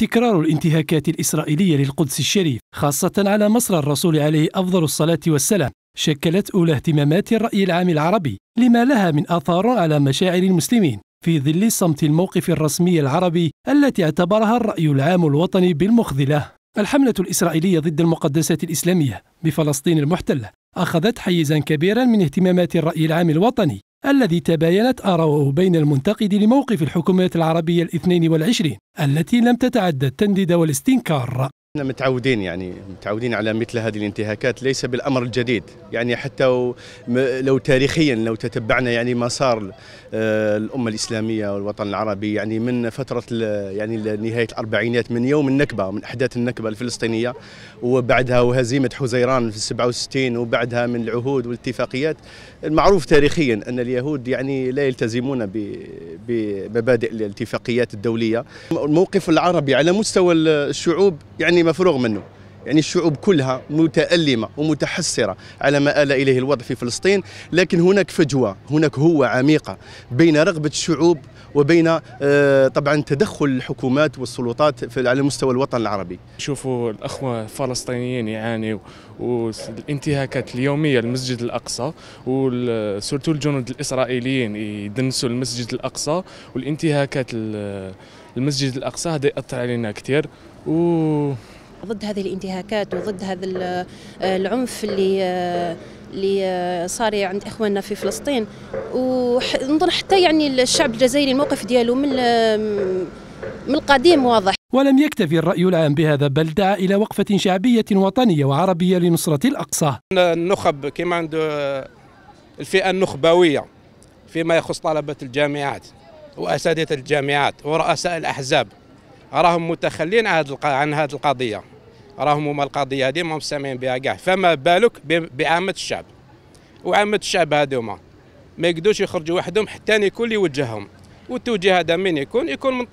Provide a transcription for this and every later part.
تكرار الانتهاكات الإسرائيلية للقدس الشريف خاصة على مصر الرسول عليه أفضل الصلاة والسلام شكلت أولى اهتمامات الرأي العام العربي لما لها من آثار على مشاعر المسلمين في ظل صمت الموقف الرسمي العربي التي اعتبرها الرأي العام الوطني بالمخذلة الحملة الإسرائيلية ضد المقدسات الإسلامية بفلسطين المحتلة أخذت حيزا كبيرا من اهتمامات الرأي العام الوطني الذي تباينت آراؤه بين المنتقد لموقف الحكومات العربية الاثنين والعشرين التي لم تتعدى التنديد والاستنكار احنا متعودين يعني متعودين على مثل هذه الانتهاكات ليس بالامر الجديد يعني حتى لو تاريخيا لو تتبعنا يعني مسار آه، الامه الاسلاميه والوطن العربي يعني من فتره يعني نهايه الاربعينات من يوم النكبه من احداث النكبه الفلسطينيه وبعدها وهزيمه حزيران في 67 وبعدها من العهود والاتفاقيات المعروف تاريخيا ان اليهود يعني لا يلتزمون ب بمبادئ الاتفاقيات الدولية الموقف العربي على مستوى الشعوب يعني مفروغ منه يعني الشعوب كلها متألمة ومتحسرة على ما آل إليه الوضع في فلسطين لكن هناك فجوة هناك هوة عميقة بين رغبة الشعوب وبين آه، طبعا تدخل الحكومات والسلطات على مستوى الوطن العربي شوفوا الأخوة الفلسطينيين يعاني والانتهاكات اليومية للمسجد الأقصى وسورتو الجنود الإسرائيليين يدنسوا المسجد الأقصى والانتهاكات المسجد الأقصى هذا يأثر علينا كثير و ضد هذه الانتهاكات وضد هذا العنف اللي اللي صار عند اخواننا في فلسطين ونظن حتى يعني الشعب الجزائري الموقف ديالو من من القديم واضح ولم يكتفي الرأي العام بهذا بل دعا إلى وقفة شعبية وطنية وعربية لنصرة الأقصى النخب كما عند الفئة النخبوية فيما يخص طلبة الجامعات وأساتذة الجامعات ورؤساء الأحزاب راهم متخلين عن هذه القضيه راهم هما القضيه هذه ما مسامين بها كاع فما بالك بعامه الشعب وعامه الشعب هذوما ما يقدوش يخرجوا وحدهم حتى يكون اللي يوجههم والتوجيه هذا من يكون يكون من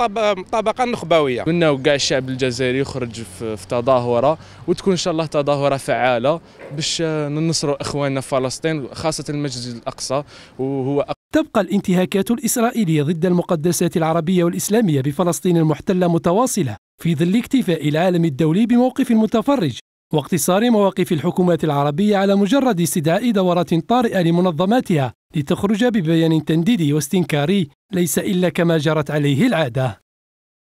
طبقه نخبويه منا وكاع الشعب الجزائري يخرج في تظاهره وتكون ان شاء الله تظاهره فعاله باش آه، ننصروا اخواننا في فلسطين خاصه المسجد الاقصى وهو تبقى الانتهاكات الإسرائيلية ضد المقدسات العربية والإسلامية بفلسطين المحتلة متواصلة في ظل اكتفاء العالم الدولي بموقف متفرج واقتصار مواقف الحكومات العربية على مجرد استدعاء دورات طارئة لمنظماتها لتخرج ببيان تنديدي واستنكاري ليس إلا كما جرت عليه العادة